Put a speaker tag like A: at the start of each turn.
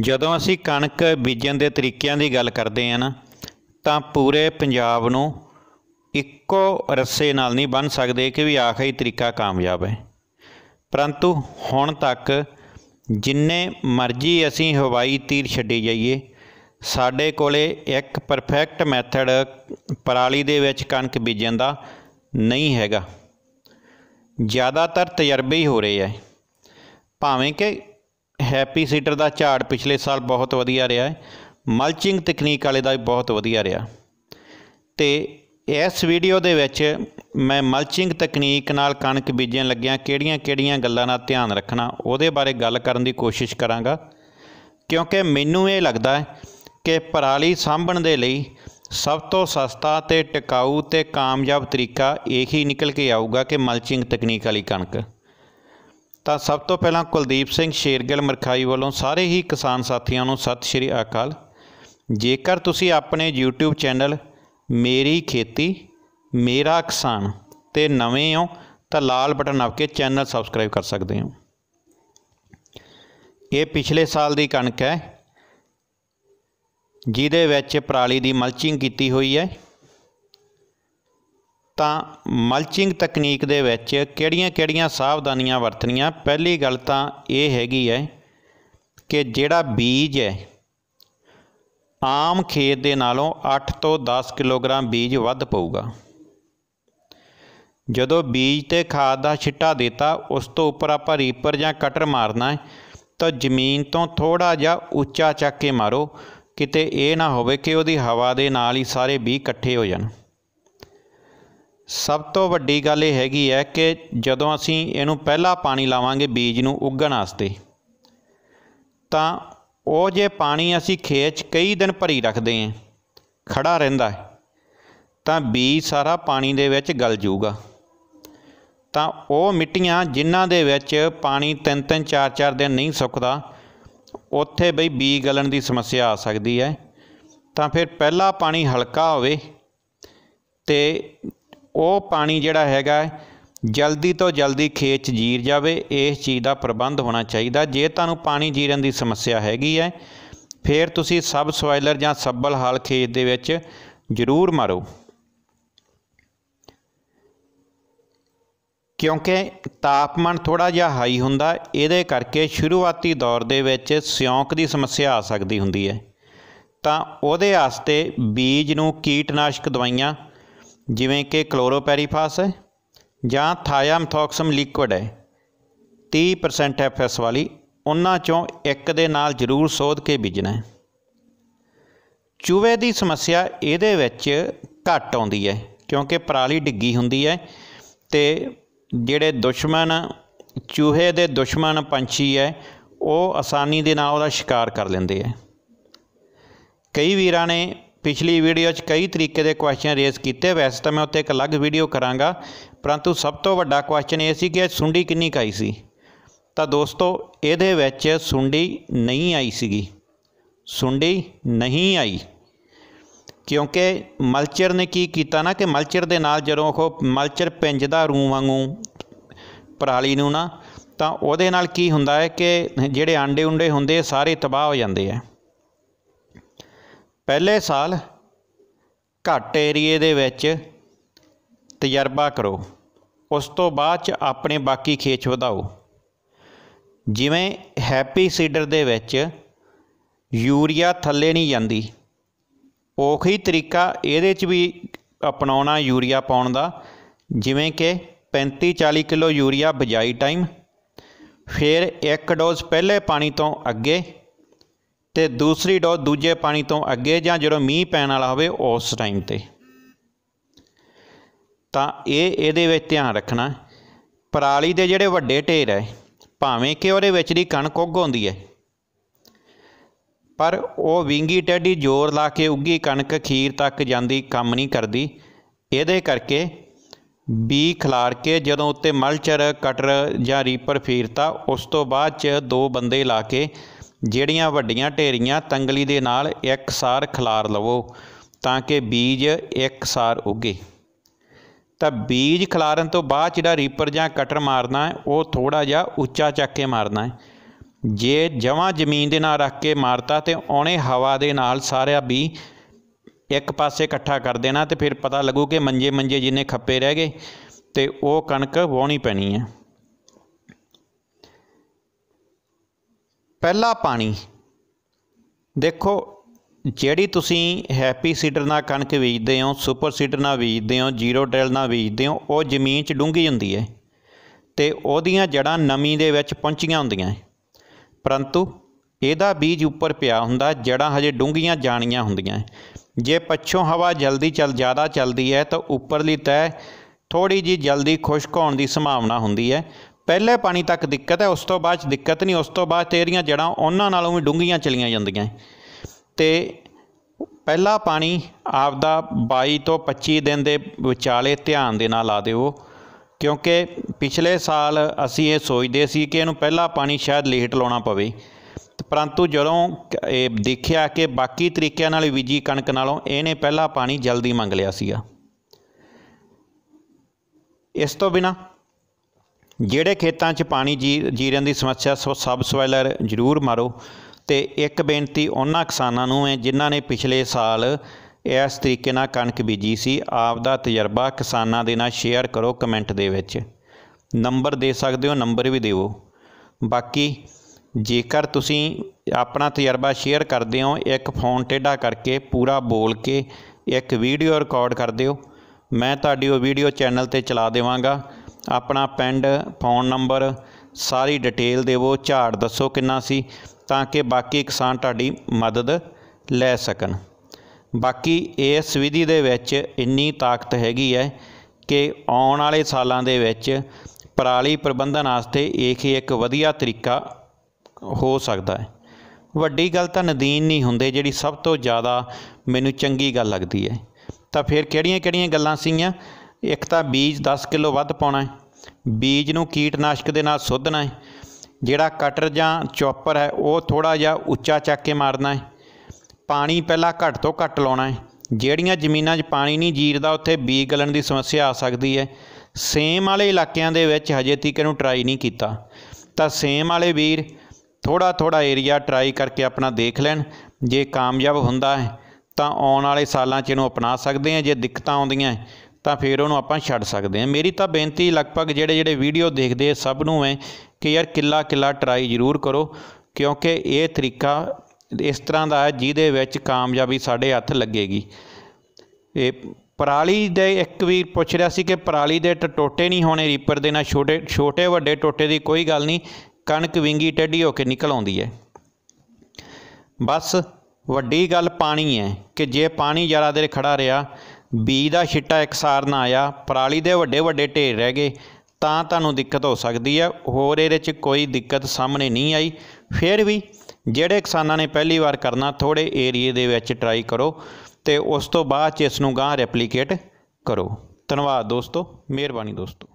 A: ਜਦੋਂ ਅਸੀਂ ਕਣਕ ਬੀਜਣ ਦੇ ਤਰੀਕਿਆਂ ਦੀ ਗੱਲ ਕਰਦੇ ਆ ਨਾ ਤਾਂ ਪੂਰੇ ਪੰਜਾਬ ਨੂੰ ਇੱਕੋ ਰੱਸੇ ਨਾਲ ਨਹੀਂ ਬੰਨ ਸਕਦੇ ਕਿ ਵੀ ਆਖਰੀ ਤਰੀਕਾ ਕਾਮਯਾਬ ਹੈ ਪਰੰਤੂ ਹੁਣ ਤੱਕ ਜਿੰਨੇ ਮਰਜ਼ੀ ਅਸੀਂ ਹਵਾਈ ਤੀਰ ਛੱਡੇ ਜਾਈਏ ਸਾਡੇ ਕੋਲੇ ਇੱਕ ਪਰਫੈਕਟ ਮੈਥਡ ਪਰਾਲੀ ਦੇ ਵਿੱਚ ਕਣਕ ਬੀਜਣ ਦਾ ਨਹੀਂ ਹੈਗਾ ਜ਼ਿਆਦਾਤਰ ਤਜਰਬੇ ਹੀ ਹੋ ਰਹੇ ਐ ਭਾਵੇਂ ਕਿ ਹੈਪੀ ਸੀਡਰ ਦਾ ਝਾੜ ਪਿਛਲੇ ਸਾਲ ਬਹੁਤ ਵਧੀਆ ਰਿਹਾ ਹੈ ਮਲਚਿੰਗ ਤਕਨੀਕ ਵਾਲੇ ਦਾ ਵੀ ਬਹੁਤ ਵਧੀਆ ਰਿਹਾ ਤੇ ਇਸ ਵੀਡੀਓ ਦੇ ਵਿੱਚ ਮੈਂ ਮਲਚਿੰਗ ਤਕਨੀਕ ਨਾਲ ਕਣਕ ਬੀਜਣ ਲੱਗਿਆਂ ਕਿਹੜੀਆਂ-ਕਿਹੜੀਆਂ ਗੱਲਾਂ ਦਾ ਧਿਆਨ ਰੱਖਣਾ ਉਹਦੇ ਬਾਰੇ ਗੱਲ ਕਰਨ ਦੀ ਕੋਸ਼ਿਸ਼ ਕਰਾਂਗਾ ਕਿਉਂਕਿ ਮੈਨੂੰ ਇਹ ਲੱਗਦਾ ਹੈ ਕਿ ਪਰਾਲੀ ਸਾਂਭਣ ਦੇ ਲਈ ਸਭ ਤੋਂ ਸਸਤਾ ਤੇ ਟਿਕਾਊ ਤੇ ਕਾਮਯਾਬ ਤਰੀਕਾ ਇਹੀ ਨਿਕਲ ਕੇ ਆਊਗਾ ਕਿ ਮਲਚਿੰਗ ਤਕਨੀਕ ਵਾਲੀ ਕਣਕ ਤਾਂ ਸਭ ਤੋਂ ਪਹਿਲਾਂ ਕੁਲਦੀਪ ਸਿੰਘ ਸ਼ੇਰਗਿੱਲ ਮਰਖਾਈ ਵੱਲੋਂ ਸਾਰੇ ਹੀ ਕਿਸਾਨ ਸਾਥੀਆਂ ਨੂੰ ਸਤਿ ਸ਼੍ਰੀ ਅਕਾਲ ਜੇਕਰ ਤੁਸੀਂ ਆਪਣੇ YouTube ਚੈਨਲ ਮੇਰੀ ਖੇਤੀ ਮੇਰਾ ਕਿਸਾਨ ਤੇ ਨਵੇਂ ਹੋ ਤਾਂ ਲਾਲ ਬਟਨ ਨੱਪ ਕੇ ਚੈਨਲ ਸਬਸਕ੍ਰਾਈਬ ਕਰ ਸਕਦੇ ਹੋ ਇਹ ਪਿਛਲੇ ਸਾਲ ਦੀ ਕਣਕ ਹੈ ਜਿਹਦੇ ਵਿੱਚ ਪਰਾਲੀ ਦੀ ਮਲਚਿੰਗ ਕੀਤੀ ਹੋਈ ਹੈ ਤਾਂ ਮਲਚਿੰਗ ਤਕਨੀਕ ਦੇ ਵਿੱਚ ਕਿਹੜੀਆਂ-ਕਿਹੜੀਆਂ ਸਾਵਧਾਨੀਆਂ ਵਰਤਣੀਆਂ ਪਹਿਲੀ ਗੱਲ ਤਾਂ ਇਹ ਹੈਗੀ ਹੈ ਕਿ ਜਿਹੜਾ ਬੀਜ ਹੈ ਆਮ ਖੇਤ ਦੇ ਨਾਲੋਂ 8 ਤੋਂ 10 ਕਿਲੋਗ੍ਰਾਮ ਬੀਜ ਵੱਧ ਪਊਗਾ ਜਦੋਂ ਬੀਜ ਤੇ ਖਾਦ ਦਾ ਛਿੱਟਾ ਦਿੱਤਾ ਉਸ ਤੋਂ ਉੱਪਰ ਆਪਾਂ ਰੀਪਰ ਜਾਂ ਕਟਰ ਮਾਰਨਾ ਹੈ ਤਾਂ ਜ਼ਮੀਨ ਤੋਂ ਥੋੜਾ ਜਿਹਾ ਉੱਚਾ ਚੱਕ ਕੇ ਮਾਰੋ ਕਿਤੇ ਇਹ ਨਾ ਹੋਵੇ ਕਿ ਉਹਦੀ ਹਵਾ ਦੇ ਨਾਲ ਹੀ ਸਾਰੇ ਬੀਜ ਇਕੱਠੇ ਹੋ ਜਾਣ ਸਭ ਤੋਂ ਵੱਡੀ ਗੱਲ ਇਹ ਹੈਗੀ ਹੈ ਕਿ ਜਦੋਂ ਅਸੀਂ ਇਹਨੂੰ ਪਹਿਲਾ ਪਾਣੀ ਲਾਵਾਂਗੇ ਬੀਜ ਨੂੰ ਉੱਗਣ ਵਾਸਤੇ ਤਾਂ ਉਹ ਜੇ ਪਾਣੀ ਅਸੀਂ ਖੇਚ ਕਈ ਦਿਨ ਭਰੀ ਰੱਖਦੇ ਹਾਂ ਖੜਾ ਰਹਿੰਦਾ ਹੈ ਤਾਂ ਬੀਜ ਸਾਰਾ ਪਾਣੀ ਦੇ ਵਿੱਚ ਗਲ ਜਾਊਗਾ ਤਾਂ ਉਹ ਮਿੱਟੀਆਂ ਜਿਨ੍ਹਾਂ ਦੇ ਵਿੱਚ ਪਾਣੀ 3-3 4-4 ਦਿਨ ਨਹੀਂ ਸੁੱਕਦਾ ਉੱਥੇ ਬਈ ਬੀਜ ਗਲਣ ਦੀ ਸਮੱਸਿਆ ਆ ਸਕਦੀ ਹੈ ਤਾਂ ਫਿਰ ਪਹਿਲਾ ਪਾਣੀ ਹਲਕਾ ਹੋਵੇ ਤੇ ਉਹ ਪਾਣੀ ਜਿਹੜਾ ਹੈਗਾ ਜਲਦੀ ਤੋਂ ਜਲਦੀ ਖੇਤ 'ਚ ਜੀਰ ਜਾਵੇ ਇਸ ਚੀਜ਼ ਦਾ ਪ੍ਰਬੰਧ ਹੋਣਾ ਚਾਹੀਦਾ ਜੇ ਤੁਹਾਨੂੰ ਪਾਣੀ ਜੀਰਨ ਦੀ ਸਮੱਸਿਆ ਹੈਗੀ ਹੈ ਫਿਰ ਤੁਸੀਂ ਸਬ ਸਵਾਇਲਰ ਜਾਂ ਸੱਬਲ ਹਾਲ ਖੇਤ ਦੇ ਵਿੱਚ ਜ਼ਰੂਰ ਮਾਰੋ ਕਿਉਂਕਿ ਤਾਪਮਾਨ ਥੋੜਾ ਜਿਹਾ ਹਾਈ ਹੁੰਦਾ ਇਹਦੇ ਕਰਕੇ ਸ਼ੁਰੂਆਤੀ ਦੌਰ ਦੇ ਵਿੱਚ ਸਿਉਂਕ ਦੀ ਸਮੱਸਿਆ ਆ ਸਕਦੀ ਹੁੰਦੀ ਹੈ ਤਾਂ ਉਹਦੇ ਵਾਸਤੇ ਬੀਜ ਨੂੰ ਕੀਟਨਾਸ਼ਕ ਦਵਾਈਆਂ ਜਿਵੇਂ ਕਿ ਕਲੋਰੋਪੈਰੀਫਾਸ ਹੈ ਜਾਂ ਥਾਇਆਮਥੋਕਸਮ ਲਿਕੁਇਡ ਹੈ 30% ਐਫਐਸ ਵਾਲੀ ਉਹਨਾਂ ਚੋਂ ਇੱਕ ਦੇ ਨਾਲ ਜ਼ਰੂਰ ਸੋਧ ਕੇ ਬੀਜਣਾ ਹੈ ਚੂਹੇ ਦੀ ਸਮੱਸਿਆ ਇਹਦੇ ਵਿੱਚ ਘਟ ਆਉਂਦੀ ਹੈ ਕਿਉਂਕਿ ਪਰਾਲੀ ਡਿੱਗੀ ਹੁੰਦੀ ਹੈ ਤੇ ਜਿਹੜੇ ਦੁਸ਼ਮਣ ਚੂਹੇ ਦੇ ਦੁਸ਼ਮਣ ਪੰਛੀ ਹੈ ਉਹ ਆਸਾਨੀ ਦੇ ਨਾਲ ਉਹਦਾ ਸ਼ਿਕਾਰ ਕਰ ਲੈਂਦੇ ਹੈ ਕਈ ਵੀਰਾਂ ਨੇ ਪਿਛਲੀ ਵੀਡੀਓ 'ਚ ਕਈ ਤਰੀਕੇ ਦੇ ਕੁਐਸਚਨ ਰੇਜ਼ ਕੀਤੇ ਵੈਸੇ ਤਾਂ ਮੈਂ ਉੱਤੇ ਇੱਕ ਅਲੱਗ ਵੀਡੀਓ ਕਰਾਂਗਾ ਪਰੰਤੂ ਸਭ ਤੋਂ ਵੱਡਾ ਕੁਐਸਚਨ ਇਹ ਸੀ ਕਿ ਸੁੰਡੀ ਕਿੰਨੀ ਕਾਈ ਸੀ ਤਾਂ ਦੋਸਤੋ ਇਹਦੇ ਵਿੱਚ ਸੁੰਡੀ ਨਹੀਂ ਆਈ ਸੀਗੀ ਸੁੰਡੀ ਨਹੀਂ ਆਈ ਕਿਉਂਕਿ ਮਲਚਰ ਨੇ ਕੀ ਕੀਤਾ ਨਾ ਕਿ ਮਲਚਰ ਦੇ ਨਾਲ ਜਦੋਂ ਉਹ ਮਲਚਰ ਪਿੰਜਦਾ ਰੂ ਵਾਂਗੂ ਪਰਾਲੀ ਨੂੰ ਨਾ ਤਾਂ ਉਹਦੇ ਨਾਲ ਕੀ ਹੁੰਦਾ ਹੈ ਕਿ ਜਿਹੜੇ ਆਂਡੇ ਉਂਡੇ ਹੁੰਦੇ ਸਾਰੇ ਤਬਾਹ ਹੋ ਜਾਂਦੇ ਆ ਪਹਿਲੇ ਸਾਲ ਘੱਟ ਏਰੀਏ ਦੇ ਵਿੱਚ ਤਜਰਬਾ ਕਰੋ ਉਸ ਤੋਂ ਬਾਅਦ ਚ ਆਪਣੇ ਬਾਕੀ ਖੇਚ ਵਧਾਓ ਜਿਵੇਂ ਹੈਪੀ ਸੀਡਰ ਦੇ ਵਿੱਚ ਯੂਰੀਆ ਥੱਲੇ ਨਹੀਂ ਜਾਂਦੀ ਉਹੀ ਤਰੀਕਾ ਇਹਦੇ 'ਚ ਵੀ ਅਪਣਾਉਣਾ ਯੂਰੀਆ ਪਾਉਣ ਦਾ ਜਿਵੇਂ ਕਿ 35 40 ਕਿਲੋ ਯੂਰੀਆ ਬਜਾਈ ਟਾਈਮ ਫਿਰ ਇੱਕ ਡੋਜ਼ ਪਹਿਲੇ ਪਾਣੀ ਤੋਂ ਅੱਗੇ ਤੇ ਦੂਸਰੀ ਡੋ ਦੂਜੇ ਪਾਣੀ ਤੋਂ ਅੱਗੇ ਜਾਂ ਜਦੋਂ ਮੀਂਹ ਪੈਣ ਵਾਲਾ ਹੋਵੇ ਉਸ ਟਾਈਮ ਤੇ ਤਾਂ ਇਹ ਇਹਦੇ ਵਿੱਚ ਧਿਆਨ ਰੱਖਣਾ ਪਰਾਲੀ ਦੇ ਜਿਹੜੇ ਵੱਡੇ ਢੇਰ ਹੈ ਭਾਵੇਂ ਕਿ ਉਹਦੇ ਵਿੱਚ ਦੀ ਕਣਕ ਉੱਗ ਹੁੰਦੀ ਹੈ ਪਰ ਉਹ ਵਿੰਗੀ ਟੈਡੀ ਜ਼ੋਰ ਲਾ ਕੇ ਉੱਗੀ ਕਣਕ ਖੀਰ ਤੱਕ ਜਾਂਦੀ ਕੰਮ ਨਹੀਂ ਕਰਦੀ ਇਹਦੇ ਕਰਕੇ ਬੀ ਖਲਾਰ ਕੇ ਜਦੋਂ ਉੱਤੇ ਮਲਚਰ ਕਟਰ ਜਾਂ ਰੀਪਰ ਫੇਰਤਾ ਉਸ ਤੋਂ ਬਾਅਦ ਚ ਦੋ ਬੰਦੇ ਲਾ ਕੇ ਜਿਹੜੀਆਂ ਵੱਡੀਆਂ ਢੇਰੀਆਂ ਤੰਗਲੀ ਦੇ ਨਾਲ ਇੱਕਸਾਰ ਖਿਲਾਰ ਲਵੋ ਤਾਂ ਕਿ ਬੀਜ ਇੱਕਸਾਰ ਉਗੇ ਤਾਂ ਬੀਜ ਖਿਲਾਰਨ ਤੋਂ ਬਾਅਦ ਜਿਹੜਾ ਰੀਪਰ ਜਾਂ ਕਟਰ ਮਾਰਨਾ ਉਹ ਥੋੜਾ ਜਿਹਾ ਉੱਚਾ ਚੱਕ ਕੇ ਮਾਰਨਾ ਹੈ ਜੇ ਜਮਾਂ ਜ਼ਮੀਨ ਦੇ ਨਾਲ ਰੱਖ ਕੇ ਮਾਰਤਾ ਤੇ ਉਹਨੇ ਹਵਾ ਦੇ ਨਾਲ ਸਾਰਿਆ ਬੀ ਇੱਕ ਪਾਸੇ ਇਕੱਠਾ ਕਰ ਦੇਣਾ ਤੇ ਫਿਰ ਪਤਾ ਲੱਗੂ ਕਿ ਮੰਜੇ ਮੰਜੇ ਜਿੰਨੇ ਖੱਪੇ ਰਹਿ ਗਏ ਤੇ ਉਹ ਕਣਕ ਵਾਉਣੀ ਪੈਣੀ ਹੈ ਪਹਿਲਾ ਪਾਣੀ ਦੇਖੋ ਜਿਹੜੀ ਤੁਸੀਂ ਹੈਪੀ ਸੀਡਰ ਨਾਲ ਕਣਕ ਬੀਜਦੇ ਹੋ ਸੁਪਰ ਸੀਡਰ ਨਾਲ ਬੀਜਦੇ ਹੋ ਜ਼ੀਰੋ ਡ੍ਰਿਲ ਨਾਲ ਬੀਜਦੇ ਹੋ ਉਹ ਜ਼ਮੀਨ 'ਚ ਡੂੰਗੀ ਹੁੰਦੀ ਹੈ ਤੇ ਉਹਦੀਆਂ ਜੜਾਂ ਨਮੀ ਦੇ ਵਿੱਚ ਪਹੁੰਚੀਆਂ ਹੁੰਦੀਆਂ ਪਰੰਤੂ ਇਹਦਾ ਬੀਜ ਉੱਪਰ ਪਿਆ ਹੁੰਦਾ ਜੜਾਂ ਹਜੇ ਡੂੰਗੀਆਂ ਜਾਣੀਆਂ ਹੁੰਦੀਆਂ ਜੇ ਪੱਛੋਂ ਹਵਾ ਜਲਦੀ ਚੱਲ ਜ਼ਿਆਦਾ ਚੱਲਦੀ ਹੈ ਤਾਂ ਉੱਪਰਲੀ ਤਹਿ ਥੋੜੀ ਜੀ ਜਲਦੀ ਖੁਸ਼ਕ ਹੋਣ ਦੀ ਸੰਭਾਵਨਾ ਹੁੰਦੀ ਹੈ ਪਹਿਲੇ ਪਾਣੀ ਤੱਕ ਦਿੱਕਤ ਹੈ ਉਸ ਤੋਂ ਬਾਅਦ ਦਿੱਕਤ ਨਹੀਂ ਉਸ ਤੋਂ ਬਾਅਦ ਤੇਰੀਆਂ ਜੜਾਂ ਉਹਨਾਂ ਨਾਲੋਂ ਵੀ ਡੂੰਘੀਆਂ ਚਲੀਆਂ ਜਾਂਦੀਆਂ ਤੇ ਪਹਿਲਾ ਪਾਣੀ ਆਪਦਾ 22 ਤੋਂ 25 ਦਿਨ ਦੇ ਵਿਚਾਲੇ ਧਿਆਨ ਦੇ ਨਾਲ ਲਾ ਦਿਓ ਕਿਉਂਕਿ ਪਿਛਲੇ ਸਾਲ ਅਸੀਂ ਇਹ ਸੋਚਦੇ ਸੀ ਕਿ ਇਹਨੂੰ ਪਹਿਲਾ ਪਾਣੀ ਸ਼ਾਇਦ ਲੇਟ ਲਾਉਣਾ ਪਵੇ ਪਰੰਤੂ ਜਦੋਂ ਇਹ ਦੇਖਿਆ ਕਿ ਬਾਕੀ ਤਰੀਕਿਆਂ ਨਾਲ ਵਿਜੀ ਕਣਕ ਨਾਲੋਂ ਇਹਨੇ ਪਹਿਲਾ ਪਾਣੀ ਜਲਦੀ ਮੰਗ ਲਿਆ ਸੀਗਾ ਇਸ ਤੋਂ ਬਿਨਾ ਜਿਹੜੇ ਖੇਤਾਂ 'ਚ ਪਾਣੀ ਜੀਰਨ ਦੀ ਸਮੱਸਿਆ ਸਬ ਸਵਾਇਲਰ ਜ਼ਰੂਰ ਮਾਰੋ ਤੇ ਇੱਕ ਬੇਨਤੀ ਉਹਨਾਂ ਕਿਸਾਨਾਂ ਨੂੰ ਹੈ ਜਿਨ੍ਹਾਂ ਨੇ ਪਿਛਲੇ ਸਾਲ ਇਸ ਤਰੀਕੇ ਨਾਲ ਕਣਕ ਬੀਜੀ ਸੀ ਆਪ ਦਾ ਤਜਰਬਾ ਕਿਸਾਨਾਂ ਦੇ ਨਾਲ ਸ਼ੇਅਰ ਕਰੋ ਕਮੈਂਟ ਦੇ ਵਿੱਚ ਨੰਬਰ ਦੇ ਸਕਦੇ ਹੋ ਨੰਬਰ ਵੀ ਦਿਓ ਬਾਕੀ ਜੇਕਰ ਤੁਸੀਂ ਆਪਣਾ ਤਜਰਬਾ ਸ਼ੇਅਰ ਕਰਦੇ ਹੋ ਇੱਕ ਫੋਨ ਟੇਡਾ ਕਰਕੇ ਪੂਰਾ ਬੋਲ ਕੇ ਇੱਕ ਵੀਡੀਓ ਰਿਕਾਰਡ ਕਰਦੇ ਹੋ ਮੈਂ ਤੁਹਾਡੀ ਉਹ ਵੀਡੀਓ ਚੈਨਲ ਤੇ ਚਲਾ ਦੇਵਾਂਗਾ ਆਪਣਾ ਪਿੰਡ ਫੋਨ ਨੰਬਰ ਸਾਰੀ ਡਿਟੇਲ ਦੇਵੋ ਝਾੜ ਦੱਸੋ ਕਿੰਨਾ ਸੀ ਤਾਂ ਕਿ ਬਾਕੀ ਕਿਸਾਨ ਤੁਹਾਡੀ ਮਦਦ ਲੈ ਸਕਣ ਬਾਕੀ ਇਸ ਵਿਧੀ ਦੇ ਵਿੱਚ ਇੰਨੀ ਤਾਕਤ ਹੈਗੀ ਹੈ ਕਿ ਆਉਣ ਵਾਲੇ ਸਾਲਾਂ ਦੇ ਵਿੱਚ ਪਰਾਲੀ ਪ੍ਰਬੰਧਨ ਵਾਸਤੇ ਇਹ ਇੱਕ ਵਧੀਆ ਤਰੀਕਾ ਹੋ ਸਕਦਾ ਹੈ ਵੱਡੀ ਗੱਲ ਤਾਂ ਨਦੀਨ ਨਹੀਂ ਹੁੰਦੇ ਜਿਹੜੀ ਸਭ ਤੋਂ ਜ਼ਿਆਦਾ ਮੈਨੂੰ ਚੰਗੀ ਗੱਲ ਲੱਗਦੀ ਹੈ ਤਾਂ ਫਿਰ ਕਿਹੜੀਆਂ-ਕਿਹੜੀਆਂ ਗੱਲਾਂ ਸੀਆਂ ਇੱਕ ਤਾਂ ਬੀਜ 10 ਕਿਲੋ ਵੱਧ ਪਾਉਣਾ ਹੈ ਬੀਜ ਨੂੰ ਕੀਟਨਾਸ਼ਕ ਦੇ ਨਾਲ ਸੋਧਣਾ ਹੈ ਜਿਹੜਾ ਕਟਰ ਜਾਂ ਚੌਪਰ ਹੈ ਉਹ ਥੋੜਾ ਜਿਹਾ ਉੱਚਾ ਚੱਕ ਕੇ ਮਾਰਨਾ ਹੈ ਪਾਣੀ ਪਹਿਲਾਂ ਘੱਟ ਤੋਂ ਘੱਟ ਲਾਉਣਾ ਹੈ ਜਿਹੜੀਆਂ ਜ਼ਮੀਨਾਂ 'ਚ ਪਾਣੀ ਨਹੀਂ ਜੀਰਦਾ ਉੱਥੇ ਬੀਜ ਗਲਣ ਦੀ ਸਮੱਸਿਆ ਆ ਸਕਦੀ ਹੈ ਸੇਮ ਵਾਲੇ ਇਲਾਕਿਆਂ ਦੇ ਵਿੱਚ ਹਜੇ ਤੱਕ ਇਹਨੂੰ ਟਰਾਈ ਨਹੀਂ ਕੀਤਾ ਤਾਂ ਸੇਮ ਵਾਲੇ ਵੀਰ ਥੋੜਾ ਥੋੜਾ ਏਰੀਆ ਟਰਾਈ ਕਰਕੇ ਆਪਣਾ ਦੇਖ ਲੈਣ ਜੇ ਕਾਮਯਾਬ ਹੁੰਦਾ ਹੈ ਤਾਂ ਆਉਣ ਵਾਲੇ ਸਾਲਾਂ 'ਚ ਇਹਨੂੰ ਅਪਣਾ ਸਕਦੇ ਆ ਜੇ ਦਿੱਕਤਾਂ ਆਉਂਦੀਆਂ ਤਾਂ ਫਿਰ ਉਹਨੂੰ ਆਪਾਂ ਛੱਡ ਸਕਦੇ ਹਾਂ ਮੇਰੀ ਤਾਂ ਬੇਨਤੀ ਲਗਭਗ ਜਿਹੜੇ ਜਿਹੜੇ ਵੀਡੀਓ ਦੇਖਦੇ ਸਭ ਨੂੰ ਹੈ ਕਿ ਯਾਰ ਕਿੱਲਾ ਕਿੱਲਾ ਟਰਾਈ ਜ਼ਰੂਰ ਕਰੋ ਕਿਉਂਕਿ ਇਹ ਤਰੀਕਾ ਇਸ ਤਰ੍ਹਾਂ ਦਾ ਹੈ ਜਿਹਦੇ ਵਿੱਚ ਕਾਮਯਾਬੀ ਸਾਡੇ ਹੱਥ ਲੱਗੇਗੀ ਇਹ ਪਰਾਲੀ ਦੇ ਇੱਕ ਵੀ ਪੁੱਛ ਰਿਹਾ ਸੀ ਕਿ ਪਰਾਲੀ ਦੇ ਟੋਟੇ ਨਹੀਂ ਹੋਣੇ ਰੀਪਰ ਦੇ ਨਾਲ ਛੋਟੇ ਛੋਟੇ ਵੱਡੇ ਟੋਟੇ ਦੀ ਕੋਈ ਗੱਲ ਨਹੀਂ ਕਣਕ ਵਿੰਗੀ ਟੱਡੀ ਹੋ ਕੇ ਨਿਕਲ ਆਉਂਦੀ ਹੈ ਬਸ ਵੱਡੀ ਗੱਲ ਪਾਣੀ ਹੈ ਕਿ ਜੇ ਪਾਣੀ ਜ਼ਿਆਦਾ ਦੇਰ ਖੜਾ ਰਿਹਾ ਬੀ ਦਾ ਛਿੱਟਾ ਇਕਸਾਰ ਨਾ ਆਇਆ ਪਰਾਲੀ ਦੇ ਵੱਡੇ ਵੱਡੇ ਢੇਰ ਰਹਿ ਗਏ ਤਾਂ ਤੁਹਾਨੂੰ ਦਿੱਕਤ ਹੋ ਸਕਦੀ ਹੈ ਹੋਰ ਇਹਦੇ 'ਚ ਕੋਈ ਦਿੱਕਤ ਸਾਹਮਣੇ ਨਹੀਂ ਆਈ ਫਿਰ ਵੀ ਜਿਹੜੇ ਕਿਸਾਨਾਂ ਨੇ ਪਹਿਲੀ ਵਾਰ ਕਰਨਾ ਥੋੜੇ ਏਰੀਏ ਦੇ ਵਿੱਚ ਟਰਾਈ ਕਰੋ ਤੇ ਉਸ ਤੋਂ ਬਾਅਦ ਇਸ ਨੂੰ ਗਾਂ ਰੈਪਲੀਕੇਟ ਕਰੋ ਧੰਨਵਾਦ ਦੋਸਤੋ ਮਿਹਰਬਾਨੀ ਦੋਸਤੋ